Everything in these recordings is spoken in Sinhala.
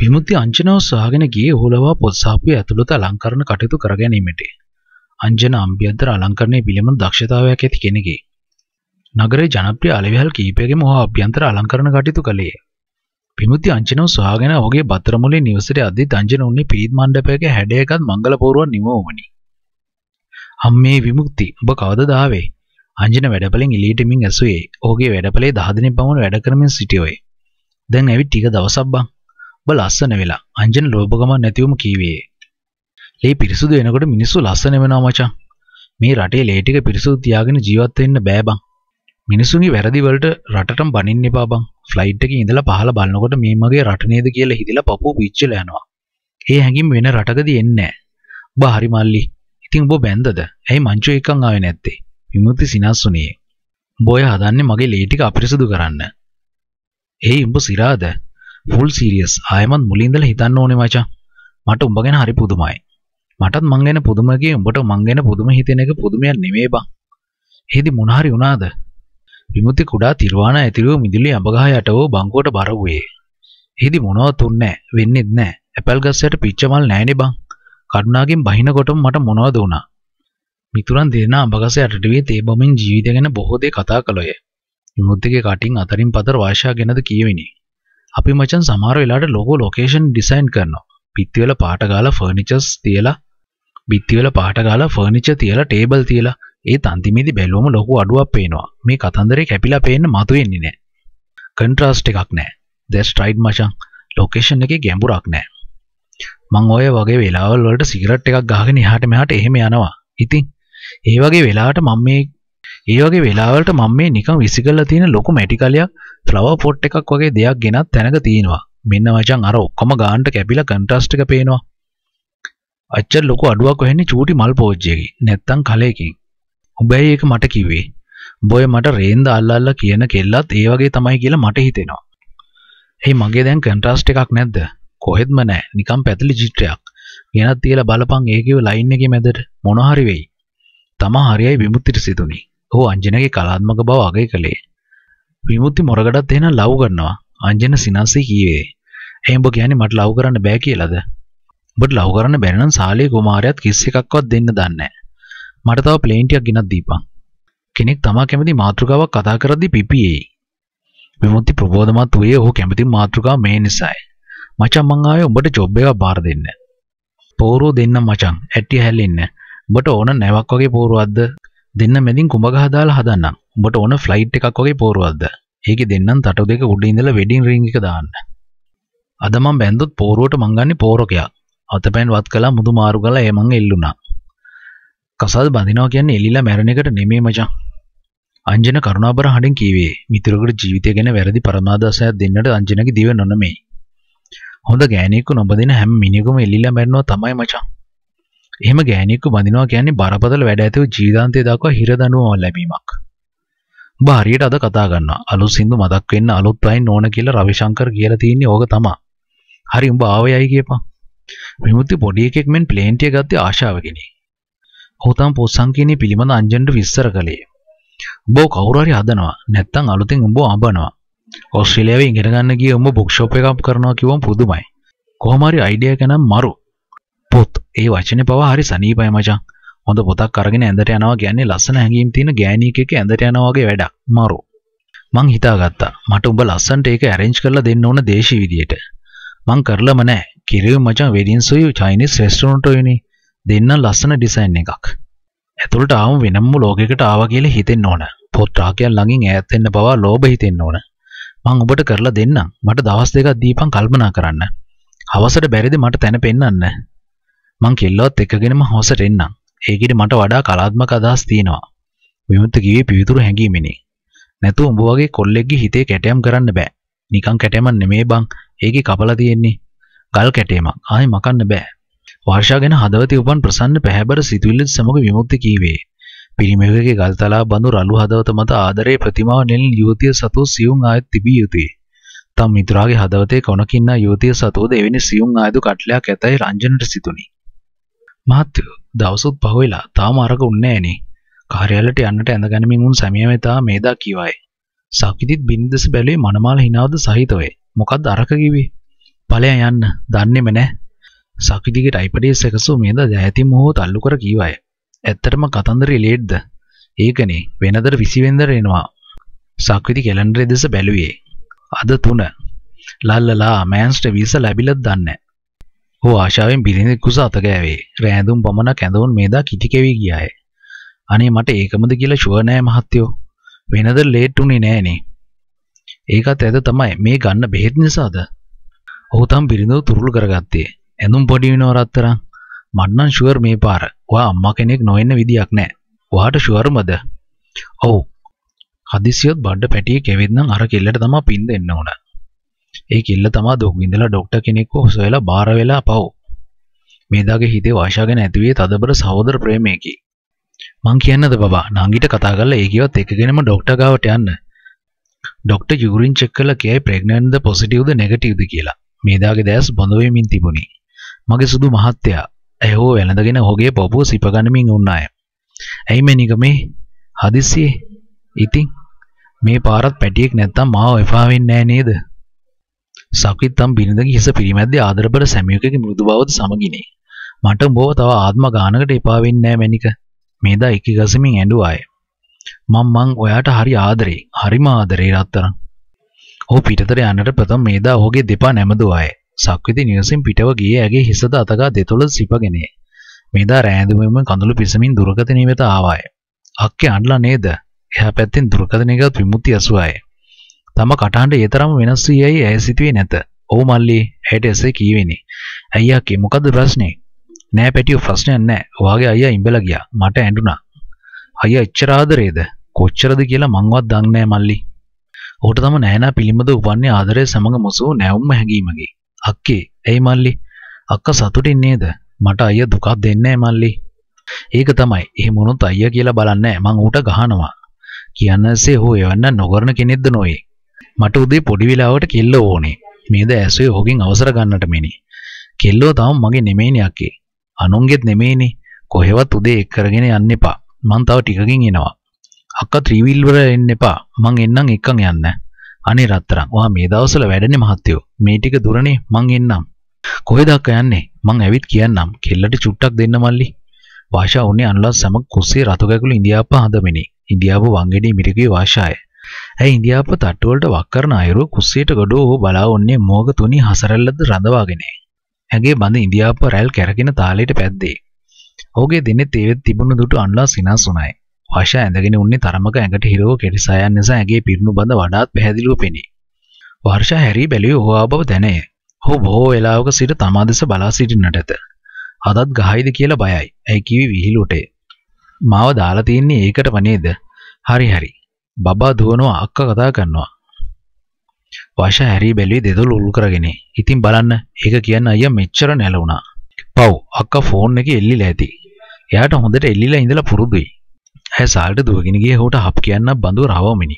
විමුක්ති අංජනාව සොයාගෙන ගියේ ඕලවා පොත්සාපුවේ ඇතුළත අලංකරණ කටයුතු කර ගැනීමට. අංජන අම්බියන්තර අලංකරණය පිළිබඳ දක්ෂතාවයක් ඇති කෙනෙකි. නගරයේ ජනප්‍රිය අලෙවිහල් කීපයකම ඔහු අභ්‍යන්තර අලංකරණ කටයුතු කළේ. විමුක්ති අංජනාව සොයාගෙන ඔහුගේ බතරමුලේ නිවසට යද්දී අංජන උන්නේ පීඩ් මණ්ඩපයක හැඩයකත් මංගල පෝරුවක් නිමවමනි. අම්මේ විමුක්ති ඔබ කවදද ආවේ? අංජන වැඩපලෙන් එලීටමින් ඇසුවේ. ඔහුගේ වැඩපලේ 10 දිනක් පමණ වැඩ කරමින් සිටියෝයේ. දැන් ඇවිත් ටික දවසක් බං. "ඔබ ලස්සන වෙලා." අංජන ලෝභ ගමන් නැතිවම කීවේ. "ලේ පිරිසුදු වෙනකොට මිනිස්සු ලස්සන වෙනවා මචං. මේ රටේ ලේ ටික පිරිසුදු තියාගෙන ජීවත් වෙන්න බෑ බං. මිනිසුන්ගේ වැරදි වලට රටටම බනින්න එපා බං. ෆ්ලයිට් එකේ ඉඳලා පහළ බලනකොට මේ මගේ රට නේද කියලා හිතලා පපුව පිච්චලා යනවා. ඒ හැඟීම වෙන රටකදී එන්නේ නැහැ. ඔබ හරි මල්ලි. ඉතින් ඔබ බැන්දද? ඇයි මංචෝ එකන් ආවේ නැත්තේ?" විමුක්ති සිනස්සුණියේ. "බොය හදන්නේ මගේ ලේ ටික අපිරිසුදු කරන්න." "එයි උඹ සිරාද?" ෆුල් සීරියස් ආයමත් මුලින්දල හිතන්න ඕනේ මචං මට උඹ ගැන හරි පුදුමයි මටත් මං ගැන පුදුමගේ උඹට මං ගැන පුදුම හිතෙන එක පුදුමයක් නෙමෙයි බං එහෙදි මොන හරි වුණාද විමුති කුඩා තිරවාණ ඇතිරිව මිදුලි අඹගහ යටවෝ බංකුවට බර වුයේ එහෙදි මොනවත් උන්නේ වෙන්නේත් නැහැ ඇපල් ගස්සට පිච්චමල් නැහැනේ බං කරුණාගෙන් බහිනකොටම මට මොනවද වුණා මිතුරන් දෙන්නා අඹගස යටට වී තේ බමින් ජීවිතය ගැන බොහෝ දේ කතා කළොය විමුත්තිගේ කටින් අතරින් පතර වාශා ගැනද කියවෙන්නේ අපි මචන් සමහර වෙලාට ලොකෝ ලොකේෂන් ඩිසයින් කරනවා පිත්තිවල පාට ගාලා ෆර්නිචර්ස් තියලා බිත්තිවල පාට ගාලා ෆර්නිචර් තියලා ටේබල් තියලා ඒ අන්තිමේදී බැලුවම ලොකු අඩුවක් පේනවා මේ කතන්දරේ කැපිලා පේන්න මතුවෙන්නේ නැහැ කන්ට්‍රාස්ට් එකක් නැහැ දැස් ට්‍රයිඩ් මචං ලොකේෂන් එකේ ගැඹුරක් නැහැ මං ඔය වගේ වෙලාවල් වලට සිගරට් එකක් ගහගෙන එහාට මෙහාට එහෙම යනවා ඉතින් ඒ වගේ වෙලාවට මම මේ ඒ වගේ වෙලාවලට මම මේ නිකන් විසි කරලා තියෙන ලොකු මැටි කලයක් ෆ්ලවර් පොට් එකක් වගේ දෙයක් ගෙනත් තැනක තියෙනවා. මෙන්න මචං අර ඔක්කොම ගානට කැපිලා කන්ට්‍රාස්ට් එක පේනවා. අච්චර ලොකු අඩුවක් වෙන්නේ චූටි මල් පෝච්චියකින් නැත්තම් කලයකින්. උඹයි ඒක මට කිව්වේ. බොය මට රේන්ද අල්ලල්ලා කියන කෙල්ලත් ඒ වගේ තමයි කියලා මට හිතෙනවා. එහේ මගේ දැන් කන්ට්‍රාස්ට් එකක් නැද්ද? කොහෙත්ම නැහැ. නිකන් පැතලි චිත්‍රයක්. වෙනත් තියලා බලපන් ඒකේ ලයින් එකේ මැදට මොන හරි වෙයි. තමා හරියයි විමුක්තිට සිතුනේ. ඔහු අංජනගේ කලාත්මක බව අගය කළේ. විමුක්ති මොරගඩත් එහෙනම් ලව් කරනවා. අංජන සිනාසී කීවේ. එහෙනම් ඔබ කියන්නේ මට ලව් කරන්න බෑ කියලාද? ඔබට ලව් කරන්න බැරි නම් සාලේ කුමාරයාත් කිස් එකක්වත් දෙන්න දන්නේ මට තව ප්ලේන් ටිකක් ගෙනත් දීපන්. කෙනෙක් තමා කැමති මාතෘකාවක් කතා කරද්දී පිපියේයි. විමුක්ති ප්‍රබෝධමත් වූයේ ඔහු කැමති මාතෘකාව මේ නිසායි. මචං මං ආවේ උඹට ජොබ් එකක් බාර දෙන්න. පෝරෝ දෙන්න මචං. ඇට්ටි හැලෙන්න. උඹට ඕන නැවක් වගේ පෝරුවක්ද දෙන්න මැදින් කුඹගහදාලා හදන්නම් උඹට ඕන ෆ්ලයිට් එකක් වගේ පෝරුවක්ද ඒක දෙන්නම් තටු දෙක උඩ ඉඳලා වෙඩින් රිං එක දාන්න අද මම බැන්දොත් පෝරුවට මං ගන්නේ පෝරකයක් අතපෑන් වත් කළා මුදු මාරු කළා ඒ මං එල්ලුණා කසල් බඳිනවා කියන්නේ එලිලා මැරෙන එකට නෙමෙයි මචං අංජන කරුණාබර හඬින් කීවේ මිතුරෙකුට ජීවිතය ගැන වැරදි පරමාදර්ශයක් දෙන්නට අංජනගේ දිව නොනමේ හොඳ ගෑණියෙකු නොබදින හැම මිනිහෙකුම එලිලා මැරෙනවා තමයි මචං එහෙම ගෑණියෙකු බඳිනවා කියන්නේ බරපතල වැඩ ඇතිව ජීවිතාන්තය දක්වා හිර දඬුවමක් ලැබීමක්. ඔබ හරියට අද කතා ගන්නවා. අලුත් සින්දු මතක් වෙන්න අලුත් අයින් ඕන කියලා රවිශංකර් කියලා තියන්නේ ඕක තමයි. හරි උඹ ආවයයි කියපන්. විමුක්ති පොඩි එකෙක් මෙන් ප්ලේන් ටික ගත්තේ ආශාවකිනේ. හොතම් පොස්සන් කියන්නේ පිළිමන අංජන්ට විස්තර කළේ. උඹ කවුරු හරි හදනවා. නැත්තම් අලුතෙන් උඹ අඹනවා. ඔස්ට්‍රේලියාවේ ඉගෙන ගන්න ගිය උඹ බුක්ෂොප් එකක් කරනවා කිව්වම පුදුමයි. කොහොම හරි අයිඩියා එක නම් මරු. පොත් ඒ වචනේ පවා හරි සනීපයි මචං. හොඳ පොතක් අරගෙන ඇඳට යනවා කියන්නේ ලස්සන හැඟීම් තියෙන ගෑණියෙක් එක්ක ඇඳට යනවා වගේ වැඩක්. මරු. මං හිතාගත්තා මට උඹ ලස්සන්ට ඒක ඇරේන්ජ් කරලා දෙන්න ඕන දේශී විදියට. මං කරලම නෑ. කිරියු මචං වෙඩින් සුයි චයිනීස් රෙස්ටුරන්ට් එකනේ. දෙන්න ලස්සන ඩිසයින් එකක්. ඇතුළට ආවම වෙනම ලෝකයකට ආවා කියලා හිතෙන්න ඕන. පොත් රාකයන් ළඟින් ඈත් වෙන්න පවා ලෝභ හිතෙන්න ඕන. මං ඔබට කරලා දෙන්නම්. මට දවස් දෙකක් දීපන් කල්පනා කරන්න. හවසට බැරිද මට තැන පෙන්වන්න? මං කෙල්ලොත් එකගෙනම හොසට එන්නම්. ඒකට මට වඩා කලාත්මක අදහස් තියෙනවා. විමුක්ත කිවි පිවිතුරු හැඟීමෙනි. නැතු උඹ වගේ කොල්ලෙක්ගේ හිතේ කැටයම් කරන්න බෑ. නිකන් කැටයමක් නෙමේ බං. ඒකේ කපලා තියෙන්නේ ගල් කැටයමක්. ආයි මකන්න බෑ. වර්ෂා ගැන හදවතේ උපන් ප්‍රසන්න පැහැබර සිතුවිල්ලත් සමග විමුක්ති කීවේ. පිරිමෙකගේ ගල්තලා බඳු රළු හදවත මත ආදරේ ප්‍රතිමාව නෙළන යුවතිය සතු සියුම් ආයත් තිබිය යුතුය. තම මිතුරාගේ හදවතේ කොනකින්න යුවතිය සතුවද එවැනි සියුම් ආයුධ කට්ලයක් ඇතයි රංජනට සිතුනි. මහත්තයෝ දවසුත් පහවෙලා තාම අරක උන්නෑනේ කාරයාලට යන්නට ඇඳගැනමින් උන් සැමියමතා මේදා කිවයි. සකිතිත් බිනිදෙස බැලේ මනමාල හිනාවද සහිතවේ මොකක්ද අරක කිවේ පලය යන්න දන්නෙම නෑ සකිතිගේ ටයිපඩේ සැකසු මේද ජයති මොහෝ තල්ලු කර කීවය. ඇත්තටම කතන්දර ලේට්ද ඒකනේ වෙනදර විසිවෙන්දර එනවා සක්විති කෙලන්ඩරේ දෙස බැලුවේ. අද තුන ලල්ලලා මෑන්ස්ට විස ලැබිලත් දන්න හෝ ආශාවෙන් බිරිඳෙකුස අත ගෑවේ. රෑඳුම් පමණක් ඇඳවුන් මේදා කිටි කෙවි ගියාය. අනේ මට ඒකමද කියලා ෂුවර් නෑ මහත්තයෝ. වෙනද ලේට් උනේ නෑනේ. ඒකත් ඇද තමයි මේ ගන්න බෙහෙත් නිසාද? ඔහු තම බිරිඳව තුරුළු කරගත්තේ. ඇඳුම් පොඩි වෙනව රත්තරන්. මන්නම් ෂුවර් මේ පාර. ඔයා අම්මා කෙනෙක් නොවෙන්න විදියක් නෑ. ඔයාට ෂුවර්මද? ඔව්. හදිසියොත් බඩ පැටියේ කෙවෙද්නම් අර කෙල්ලට තමයි පින් දෙන්න ඕන. ඒ කිල්ල තමා දුක් විඳලා ඩොක්ටර් කෙනෙක්ව හොසවලා බාර වෙලා පව්. මේදාගේ හිතේ වාෂාගෙන ඇතිවේ තදබර සහෝදර ප්‍රේමයකි. මං කියන්නද බබා නංගිට කතා කරලා ඒ කිව්වත් එකගෙනම ඩොක්ටර් ගාවට යන්න. ඩොක්ටර් යූරින් චෙක් කරලා කියයි ප්‍රෙග්නන්ට්ද පොසිටිව්ද නෙගටිව්ද කියලා. මේදාගේ දැස් බොඳ වෙමින් තිබුණි. මගේ සුදු මහත්තයා ඇය හෝ වැළඳගෙන ඔහුගේ පොපුව සිපගනිමින් උන්නාය. ඇයි මෙනිකමේ හදිස්සියේ ඉතින් මේ පාරත් පැටියෙක් නැත්තම් මාව එපා වෙන්නේ නෑ නේද? සකිත්තම් බිරිඳගේ හිස පිරිමැද්දේ ආදරබර සැමියකගේ මෘදු බවද සමගිනේ. මට උඹව තව ආත්ම ගානකට එපා වෙන්නේ නෑ මැනික. මේදා එක ගසමින් ඇඬුවාය. මං මං ඔයාට හරි ආදරේ. හරිම ආදරේ රත්තරන්. ඔහු පිටතට යන්නට ප්‍රථම මේදා ඔහුගේ දෙපා නැමදුවාය. සක්විති නිවසින් පිටව ගියේ ඇගේ හිසද අතගා දෙතොල සිපගෙනේ. මේදා රෑඳුමෙම කඳුළු පිසමින් දුරකතනිය වෙත ආවාය. අක්කේ අඬලා නේද? එහා පැත්තෙන් දුරකතනිය ගත් විමුක්ති ඇසුවාය. තම කටහඬ ඒ තරම් වෙනස් වී යයි ඇය සිතුවේ නැත. "ඔව් මල්ලි" ඇයට එසේ කීවෙනි. "අයියා කී මොකද්ද ප්‍රශ්නේ?" "නෑ පැටියෝ ප්‍රශ්නයක් නෑ. ඔයාගේ අයියා ඉඹලා ගියා. මට ඇඬුණා." "අයියා එච්චර ආදරේද? කොච්චරද කියලා මංවත් දන්නේ නෑ මල්ලි." ඔහුට තම නෑනා පිළිමද උපන්නේ ආදරය සමග මොසු නැවුම්ම හැඟීමකි. "අක්කේ, ඇයි මල්ලි? අක්කා සතුටින් නේද? මට අයියා දුකක් දෙන්නේ නෑ මල්ලි." ඒක තමයි. එහෙම වුණොත් අයියා කියලා බලන්නේ මං ඌට ගහනවා. කියන්නසේ හෝ එවන්න නොකරන කෙනෙක්ද නොවේ. මට උදේ පොඩි වෙලාවට කෙල්ලෝ ඕනේ. මේද ඇසුවේ ඔහුගෙන් අවසර ගන්නට මෙනි. කෙල්ලෝ තාම මගේ නෙමෙයිනේ අක්කේ. අනුන්ගෙත් නෙමෙයිනේ. කොහෙවත් උදේ එක් කරගෙන යන්න එපා. මං තව ටිකකින් එනවා. අක්කා ත්‍රිවිල් වල එන්න එපා. මං එන්නම් එක්කන් යන්න. අනේ රත්තරන්. ඔහා මේ දවස්වල වැඩනේ මහත්තයෝ. මේ ටික දුරනේ මං එන්නම්. කොහෙද අක්කා යන්නේ? මං ඇවිත් කියන්නම්. කෙල්ලට චුට්ටක් දෙන්න මල්ලි. වාෂා උනේ අනුලත් සමග කුස්සියේ රතු කැකුළු ඉන්දියාප්පා හදමිනි. ඉන්දියාප්පා වංගෙඩි මිරිකුවේ වාෂාය. ඇයි ඉන්දියාව තට්ටුවලට වක් කරන අයුරු කුස්සියට ගොඩෝ ඕ බලා ඔන්නේ මෝග තුනි හසරල්ලද රඳවාගෙනේ. ඇගේ බඳ ඉන්දියාව රැල් කැරගෙන තාලයට පැද්දේ. ඔහුගේ දෙනෙත් ඒවෙත් තිබුණු දුටු අන්ලා සිනස් වුණයි. වශා ඇඳගෙන උන්නේ තරමක ඇඟට හිරව කෙරිසායන් නිසා ඇගේ පිරුණු බඳ වඩාත් පැහැදිලිව පෙනේ. වර්ෂා හැරී බැලුවේ ඔහු ආබව දැනේ. ඔහු බොහෝ වෙලාවක සිට තමා දෙස බලා සිටින්නට ඇත. අදත් ගහයිද කියලා බයයි. ඇයි කිවි විහිළුටේ. මාව දාලා තියන්නේ ඒකටම නේද? හරි හරි. බබා දුවනවා අක්කා කතා කරනවා. වාෂා හැරී බැලුවේ දෙදොල් උල් කරගෙන. ඉතින් බලන්න ඒක කියන්න අයියා මෙච්චර නැලුණා. පව් අක්කා ෆෝන් එකේ එල්ලිලා ඇති. එයාට හොඳට එල්ලිලා ඉඳලා පුරුදුයි. ඇය සාල්ට දුවගෙන ගිය හොට හප් කියන්න බඳු රවමිනි.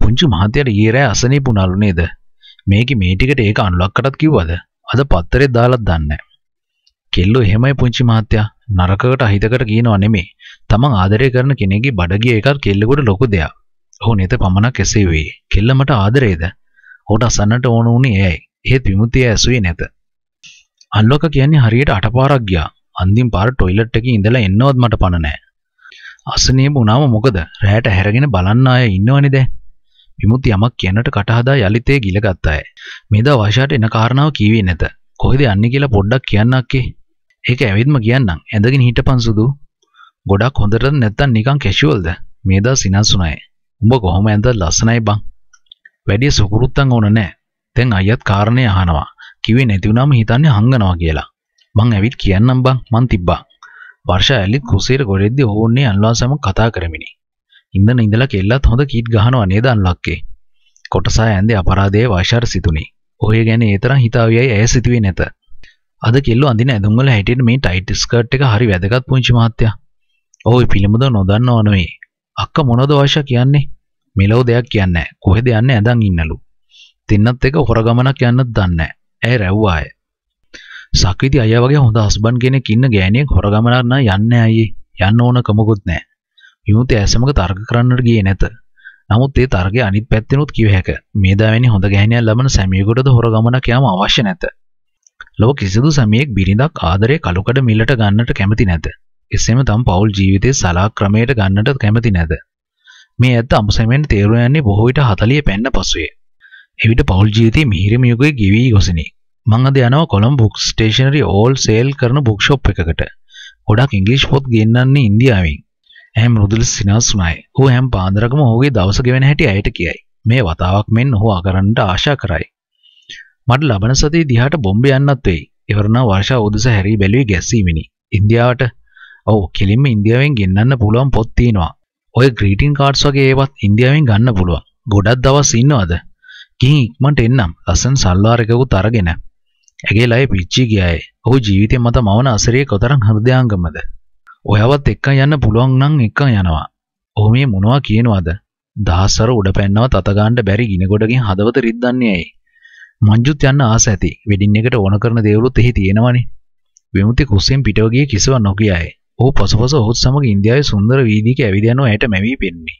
පුංචි මහත්තයාට ඊයේ රෑ අසනීපුණලු නේද? මේකේ මේ ටිකට ඒක අනුලක්කටත් කිව්වද? අද පත්තරේ දාලත් දන්නේ කෙල්ලෝ එහෙමයි පුංචි මහත්තයා නරකකට අහිතකට කියනව නෙමෙයි. තමන් ආදරය කරන කෙනෙක්ගේ බඩගිය එකත් කෙල්ලෙකුට ලොකු දෙයක්. ඔහු නෙත පමණක් එසේ වේ. කෙල්ලමට ආදරේද? ඔහුට අසන්නට ඕන වුණේ එයයි. එහෙත් විමුතිය ඇසුවේ නැත. අල්ලෝක කියන්නේ හරියට අටපාරක් ගියා. අන්තිම පාර ටොයිලට් එකේ ඉඳලා එන්නවත් මට පණ නැහැ. අසනීප වුණාම මොකද? රැයට හැරගෙන බලන්න අය ඉන්නවනේ දැන්. විමුති යමක් කියන්නට කටහදා යලිතේ ගිලගත් අය. මේදා වශාට එන කාරණාව කීවේ නැත. කොහෙද යන්නේ කියලා පොඩ්ඩක් කියන්නක්කේ. ඒක ඇවිත්ම කියන්නම්. ඇඳගෙන හිටපන් සුදු. ගොඩක් හොඳට නැත්තම් නිකන් කැෂුවල්ද? මේදා සිනස් වුණායේ. උඹ කොහොම ඇඳ ලස්සනයි බං. වැඩිය සුකුරුත්තන් ඕන නෑ. දැන් අයියත් කාරණේ අහනවා. කිව්වේ නැති වුණාම හිතන්නේ හංගනවා කියලා. මං ඇවිත් කියන්නම් බං මං තිබ්බා. වර්ෂා ඇලිත් කුසීර ගොඩෙද්දි ඕන්නේ අන්ලාසම කතා කරමිනි. ඉන්දන ඉඳලා කෙල්ලත් හොඳ කීට් ගහනවා නේද අන්ලක්කේ. කොටසා ඇඳේ අපරාධයේ වර්ෂාට සිතුනි. ඔය ගැන ඒ තරම් හිතාවියයි ඇය සිතුවේ නැත. අද කෙල්ලෝ අඳින ඇඳුම් වල හැටියට මේ ටයිට් ස්කර්ට් එක හරි වැදගත් පුංචි මහත්තයා. ඔහු පිළිමුද නොදන්නව නෙවෙයි. අක්ක මොනවද වර්ෂා කියන්නේ? මෙලොව දෙයක් කියන්නේ කොහෙද යන්නේ ඇඳන් ඉන්නලු. තින්නත් එක හොර ගමනක් යන්නත් දන්නේ ඇය රැව්වාය. සක්විති අයියා වගේ හොඳ හස්බන්ඩ් කෙනෙක් ඉන්න ගෑණියෙක් හොර ගමනක් නම් යන්නේ අයියේ. යන්න ඕන කමකුත් නැහැ. විමුති ඇසමක තර්ක කරන්නට ගියේ නැත. නමුත් ඒ තර්කයේ අනිත් පැත්තෙනුත් කිව හැක. මේ දාවැනි හොඳ ගෑණියක් ලබන සැමියෙකුටද හොර ගමනක් යාම අවශ්‍ය නැත. ලොව කිසිදු සැමියෙක් බිරිඳක් ආදරේ කලුකඩ මිලට ගන්නට කැමති නැත. එසේම තම පෞල් ජීවිතයේ සලාක් ක්‍රමයට ගන්නට කැමති නැත. මේ ඇත්ත අමුසැමෙන් තේරුම් යන්නේ බොහෝ විට 40 පෙන්න පසුවේ. එවිට පෞල් ජීවිතයේ මිහිරම යුගයේ ගෙවි ගොසිනි. මං අද යනවා Colombo book stationery wholesale කරන බුක් ෂොප් එකකට. ගොඩක් ඉංග්‍රීසි පොත් ගෙන්නන්නේ ඉන්දියාවෙන්. ඇහැම රුදුල සිනාස්මයි. ඌ හැම පාන්දරකම ඔහුගේ දවස ගෙවෙන හැටි අයට කියයි. මේ වතාවක් මෙන් ඔහු අකරන්නට ආශා කරයි. මට ලබන සතියේ දිහාට බොම්බේ යන්නත් වෙයි. ඉවරන වර්ෂා උදෙස හැරී බැලුවේ ගැස්සීමිනි. ඉන්දියාවට ඔව් කෙලින්ම ඉන්දියාවෙන් ගෙන්නන්න පුළුවන් පොත් තියෙනවා. ඔය ග්‍රීටින් කාඩ්ස් වගේ ඒවත් ඉන්දියාවෙන් ගන්න පුළුවන්. ගොඩක් දවස් ඉන්නවද? ගිහින් ඉක්මනට එන්නම්. ලස්සන සල්වාරයකකුත් අරගෙන. ඇගේ ලය පිච්චි ගියායේ. ඔහු ජීවිතේ මත මවන අසරිය කොතරම් හෘදයාංගමද? ඔයාවත් එක්කන් යන්න පුළුවන් නම් එක්කන් යනවා. ඔහු මේ මොනවා කියනවද? දහස්වර උඩ පැන්නව තත ගන්න බැරි ගිනකොඩකින් හදවත රිද්දන්නේ ඇයි? මංජුත් යන්න ආස ඇති. වෙඩින් එකට ඕන කරන දේවලුත් එහි තියෙනවනේ. විමුති කුස්සෙන් පිටව ගිය කිසිවක් නොකියයි. ඔහු පසුපස ඔහුත් සමඟ ඉන්දියාවේ සුන්දර වීදික ඇවිද යනු ඇයට මැවී පෙනුණි.